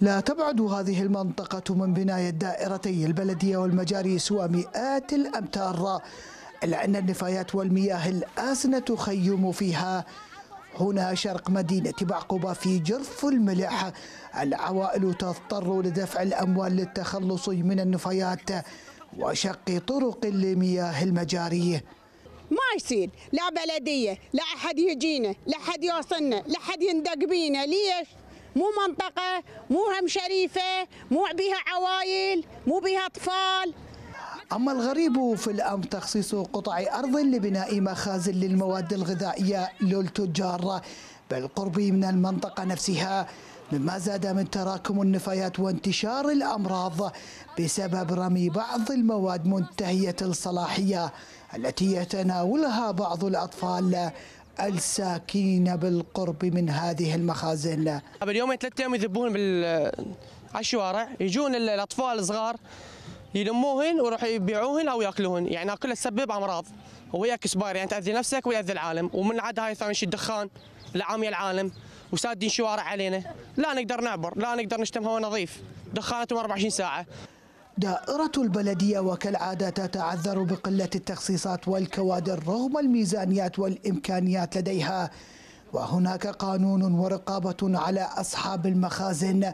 لا تبعد هذه المنطقة من بناية دائرتي البلدية والمجاري سوى مئات الأمتار إلا أن النفايات والمياه الآسنة تخيم فيها هنا شرق مدينة بعقبة في جرف الملح العوائل تضطر لدفع الأموال للتخلص من النفايات وشق طرق لمياه المجاري ما يصير لا بلدية لا أحد يجينا لا أحد يوصلنا لا أحد يندق بينا ليش؟ مو منطقة مو هم شريفة مو بها عوائل مو بها أطفال أما الغريب في الأمر تخصيص قطع أرض لبناء مخازن للمواد الغذائية للتجار بالقرب من المنطقة نفسها مما زاد من تراكم النفايات وانتشار الأمراض بسبب رمي بعض المواد منتهية الصلاحية التي يتناولها بعض الأطفال الساكنين بالقرب من هذه المخازن قبل يومين ثلاثة أيام يذبون بال... على الشوارع يجون الأطفال الصغار يلموهن ويروح يبيعوهن أو يأكلوهن يعني كلها تسبب أمراض وياك سباير يعني تأذي نفسك ويأذي العالم ومن عاد هاي ثاني شيء الدخان لعامية العالم وسادين شوارع علينا لا نقدر نعبر لا نقدر نشتم هواء نظيف دخانتهم 24 ساعة دائرة البلدية وكالعادة تتعذر بقلة التخصيصات والكوادر رغم الميزانيات والإمكانيات لديها وهناك قانون ورقابة على أصحاب المخازن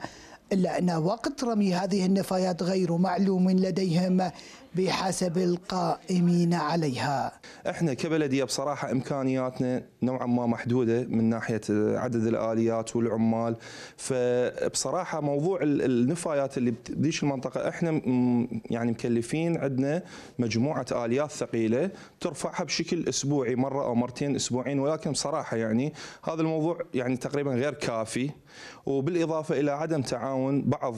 إلا أن وقت رمي هذه النفايات غير معلوم لديهم بحسب القائمين عليها احنا كبلديه بصراحه امكانياتنا نوعا ما محدوده من ناحيه عدد الاليات والعمال فبصراحه موضوع النفايات اللي بديش المنطقه احنا يعني مكلفين عندنا مجموعه اليات ثقيله ترفعها بشكل اسبوعي مره او مرتين اسبوعين ولكن بصراحه يعني هذا الموضوع يعني تقريبا غير كافي وبالاضافه الى عدم تعاون بعض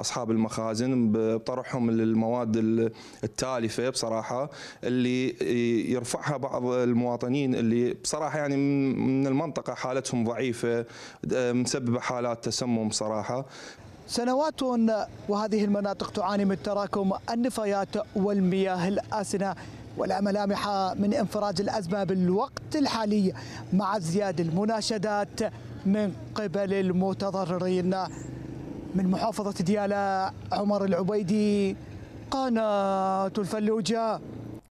اصحاب المخازن بطرحهم للمواد التالفه بصراحه اللي يرفعها بعض المواطنين اللي بصراحه يعني من المنطقه حالتهم ضعيفه مسببه حالات تسمم صراحه سنوات وهذه المناطق تعاني من تراكم النفايات والمياه الآسنة ولا ملامح من انفراج الأزمة بالوقت الحالي مع ازدياد المناشدات من قبل المتضررين من محافظة ديالى عمر العبيدي قناة الفلوجة